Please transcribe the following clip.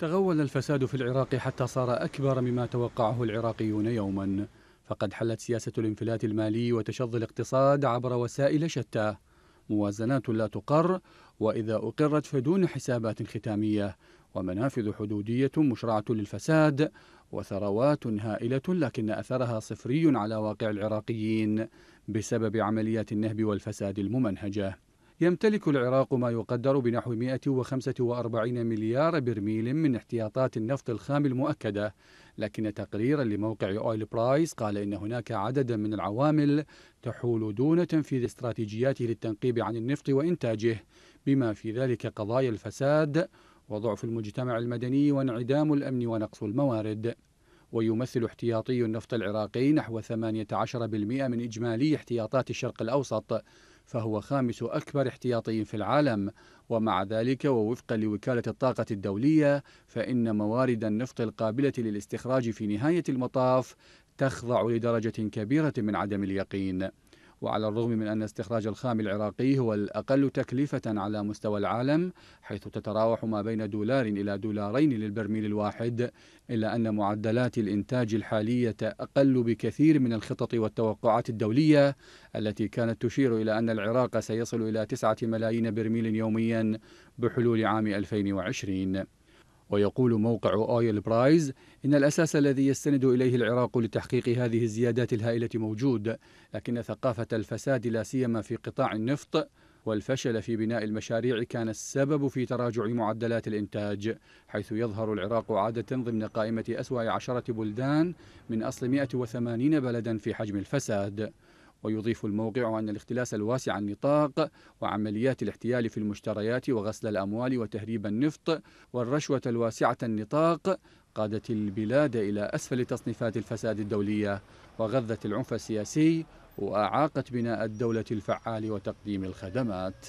تغول الفساد في العراق حتى صار أكبر مما توقعه العراقيون يوما فقد حلت سياسة الانفلات المالي وتشظي الاقتصاد عبر وسائل شتى موازنات لا تقر وإذا أقرت فدون حسابات ختامية ومنافذ حدودية مشرعة للفساد وثروات هائلة لكن أثرها صفري على واقع العراقيين بسبب عمليات النهب والفساد الممنهجة يمتلك العراق ما يقدر بنحو 145 مليار برميل من احتياطات النفط الخام المؤكدة لكن تقريرا لموقع أويل برايس قال إن هناك عددا من العوامل تحول دون تنفيذ استراتيجياته للتنقيب عن النفط وإنتاجه بما في ذلك قضايا الفساد وضعف المجتمع المدني وانعدام الأمن ونقص الموارد ويمثل احتياطي النفط العراقي نحو 18% من إجمالي احتياطات الشرق الأوسط فهو خامس أكبر احتياطي في العالم ومع ذلك ووفقا لوكالة الطاقة الدولية فإن موارد النفط القابلة للاستخراج في نهاية المطاف تخضع لدرجة كبيرة من عدم اليقين وعلى الرغم من أن استخراج الخام العراقي هو الأقل تكلفة على مستوى العالم حيث تتراوح ما بين دولار إلى دولارين للبرميل الواحد إلا أن معدلات الإنتاج الحالية أقل بكثير من الخطط والتوقعات الدولية التي كانت تشير إلى أن العراق سيصل إلى 9 ملايين برميل يوميا بحلول عام 2020 ويقول موقع أويل برايز إن الأساس الذي يستند إليه العراق لتحقيق هذه الزيادات الهائلة موجود لكن ثقافة الفساد لا سيما في قطاع النفط والفشل في بناء المشاريع كان السبب في تراجع معدلات الإنتاج حيث يظهر العراق عادة ضمن قائمة أسوأ عشرة بلدان من أصل 180 بلدا في حجم الفساد ويضيف الموقع أن الاختلاس الواسع النطاق وعمليات الاحتيال في المشتريات وغسل الأموال وتهريب النفط والرشوة الواسعة النطاق قادت البلاد إلى أسفل تصنيفات الفساد الدولية وغذت العنف السياسي وأعاقت بناء الدولة الفعال وتقديم الخدمات